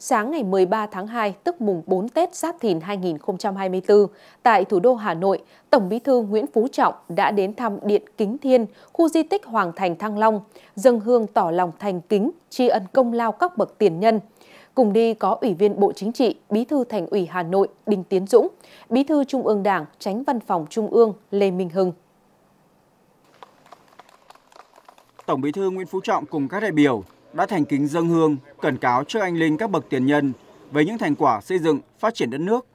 Sáng ngày 13 tháng 2, tức mùng 4 Tết Giáp Thìn 2024, tại thủ đô Hà Nội, Tổng bí thư Nguyễn Phú Trọng đã đến thăm Điện Kính Thiên, khu di tích Hoàng Thành Thăng Long, dâng hương tỏ lòng thành kính, tri ân công lao các bậc tiền nhân. Cùng đi có Ủy viên Bộ Chính trị, Bí thư Thành ủy Hà Nội Đinh Tiến Dũng, Bí thư Trung ương Đảng, Tránh Văn phòng Trung ương Lê Minh Hưng. Tổng bí thư Nguyễn Phú Trọng cùng các đại biểu đã thành kính dân hương, cẩn cáo trước anh linh các bậc tiền nhân về những thành quả xây dựng, phát triển đất nước,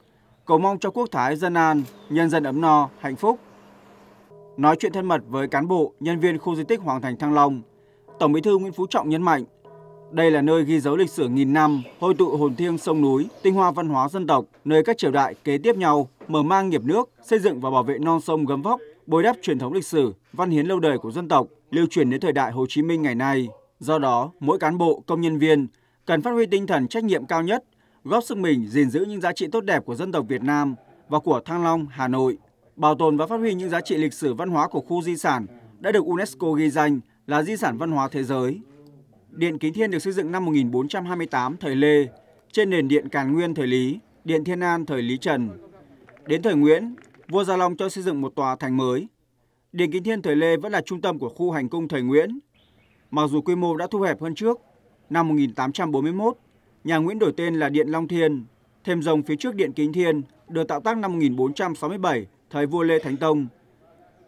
cầu mong cho quốc thái dân an, nhân dân ấm no, hạnh phúc. Nói chuyện thân mật với cán bộ, nhân viên khu di tích Hoàng Thành Thăng Long, Tổng Bí thư Nguyễn Phú Trọng nhấn mạnh, đây là nơi ghi dấu lịch sử nghìn năm, hội tụ hồn thiêng sông núi, tinh hoa văn hóa dân tộc, nơi các triều đại kế tiếp nhau mở mang nghiệp nước, xây dựng và bảo vệ non sông gấm vóc, bồi đắp truyền thống lịch sử, văn hiến lâu đời của dân tộc, lưu truyền đến thời đại Hồ Chí Minh ngày nay. Do đó, mỗi cán bộ, công nhân viên cần phát huy tinh thần trách nhiệm cao nhất, góp sức mình gìn giữ những giá trị tốt đẹp của dân tộc Việt Nam và của Thăng Long, Hà Nội, bảo tồn và phát huy những giá trị lịch sử văn hóa của khu di sản đã được UNESCO ghi danh là di sản văn hóa thế giới. Điện Kính Thiên được xây dựng năm 1428 thời Lê, trên nền điện Càn Nguyên thời Lý, điện Thiên An thời Lý Trần. Đến thời Nguyễn, vua Gia Long cho xây dựng một tòa thành mới. Điện Kính Thiên thời Lê vẫn là trung tâm của khu hành cung thời Nguyễn, Mặc dù quy mô đã thu hẹp hơn trước, năm 1841, nhà Nguyễn đổi tên là Điện Long Thiên, thêm rồng phía trước Điện Kính Thiên được tạo tác năm 1467 thời vua Lê Thánh Tông.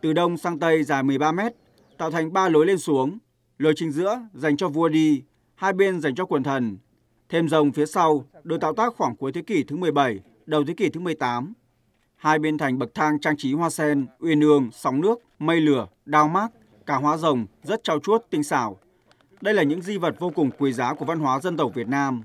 Từ đông sang tây dài 13 mét, tạo thành ba lối lên xuống, lối chính giữa dành cho vua đi, hai bên dành cho quần thần. Thêm rồng phía sau được tạo tác khoảng cuối thế kỷ thứ 17, đầu thế kỷ thứ 18. Hai bên thành bậc thang trang trí hoa sen, uyên ương, sóng nước, mây lửa, đao mát, cá hóa rồng rất trao chuốt, tinh xảo. Đây là những di vật vô cùng quý giá của văn hóa dân tộc Việt Nam.